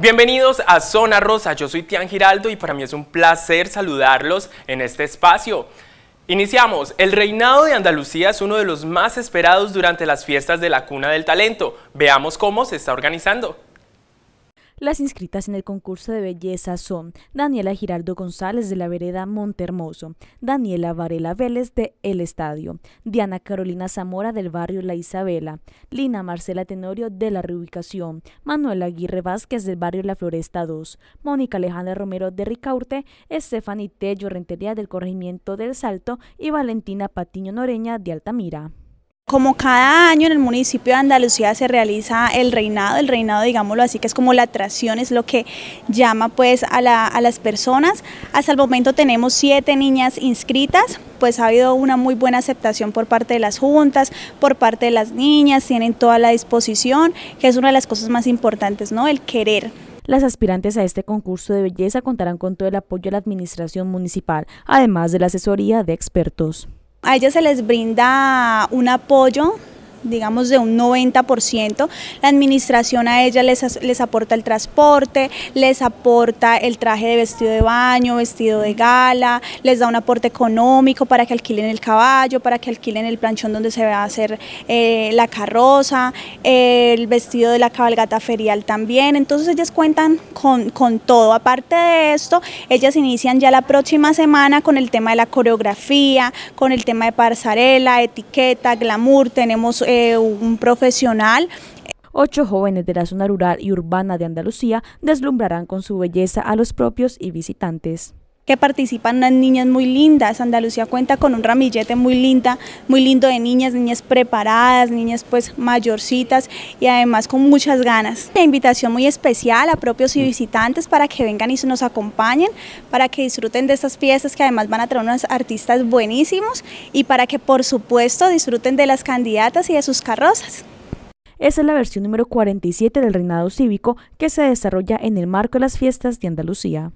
Bienvenidos a Zona Rosa, yo soy Tian Giraldo y para mí es un placer saludarlos en este espacio. Iniciamos, el reinado de Andalucía es uno de los más esperados durante las fiestas de la Cuna del Talento. Veamos cómo se está organizando. Las inscritas en el concurso de belleza son Daniela Giraldo González de la vereda Montermoso, Daniela Varela Vélez de El Estadio, Diana Carolina Zamora del barrio La Isabela, Lina Marcela Tenorio de la Reubicación, Manuel Aguirre Vázquez del barrio La Floresta 2, Mónica Alejandra Romero de Ricaurte, Estefani Tello Rentería del corregimiento del Salto y Valentina Patiño Noreña de Altamira. Como cada año en el municipio de Andalucía se realiza el reinado, el reinado digámoslo así que es como la atracción, es lo que llama pues a, a, las personas. Hasta el momento tenemos siete niñas inscritas, pues ha habido una muy buena aceptación por parte de las juntas, por parte de las niñas, tienen toda la disposición, que es una de las cosas más importantes, ¿no? El querer. Las aspirantes a este concurso de belleza contarán con todo el apoyo de la administración municipal, además de la asesoría de expertos. A ellos se les brinda un apoyo digamos de un 90%. La administración a ellas les, les aporta el transporte, les aporta el traje de vestido de baño, vestido de gala, les da un aporte económico para que alquilen el caballo, para que alquilen el planchón donde se va a hacer eh, la carroza, el vestido de la cabalgata ferial también. Entonces ellas cuentan con, con todo. Aparte de esto, ellas inician ya la próxima semana con el tema de la coreografía, con el tema de pasarela, etiqueta, glamour, tenemos eh, un profesional. Ocho jóvenes de la zona rural y urbana de Andalucía deslumbrarán con su belleza a los propios y visitantes que participan unas niñas muy lindas. Andalucía cuenta con un ramillete muy linda, muy lindo de niñas, niñas preparadas, niñas pues mayorcitas y además con muchas ganas. Una invitación muy especial a propios y visitantes para que vengan y se nos acompañen, para que disfruten de estas fiestas que además van a traer unos artistas buenísimos y para que por supuesto disfruten de las candidatas y de sus carrozas. Esa es la versión número 47 del reinado cívico que se desarrolla en el marco de las fiestas de Andalucía.